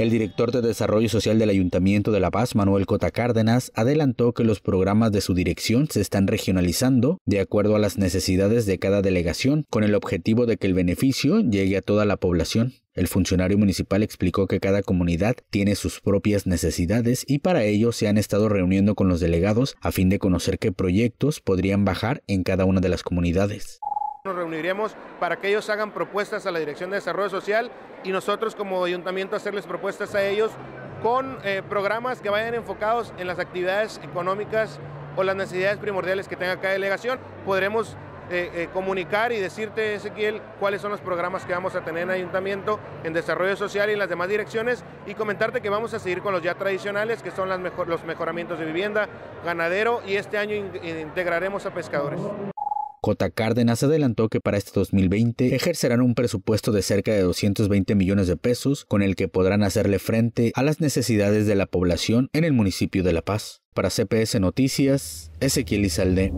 El director de Desarrollo Social del Ayuntamiento de La Paz, Manuel Cota Cárdenas, adelantó que los programas de su dirección se están regionalizando de acuerdo a las necesidades de cada delegación, con el objetivo de que el beneficio llegue a toda la población. El funcionario municipal explicó que cada comunidad tiene sus propias necesidades y para ello se han estado reuniendo con los delegados a fin de conocer qué proyectos podrían bajar en cada una de las comunidades. Nos reuniremos para que ellos hagan propuestas a la Dirección de Desarrollo Social y nosotros como ayuntamiento hacerles propuestas a ellos con eh, programas que vayan enfocados en las actividades económicas o las necesidades primordiales que tenga cada delegación. Podremos eh, eh, comunicar y decirte, Ezequiel, cuáles son los programas que vamos a tener en Ayuntamiento, en Desarrollo Social y en las demás direcciones y comentarte que vamos a seguir con los ya tradicionales, que son mejor, los mejoramientos de vivienda, ganadero y este año integraremos a pescadores. J. Cárdenas adelantó que para este 2020 ejercerán un presupuesto de cerca de 220 millones de pesos con el que podrán hacerle frente a las necesidades de la población en el municipio de La Paz. Para CPS Noticias, Ezequiel Izalde.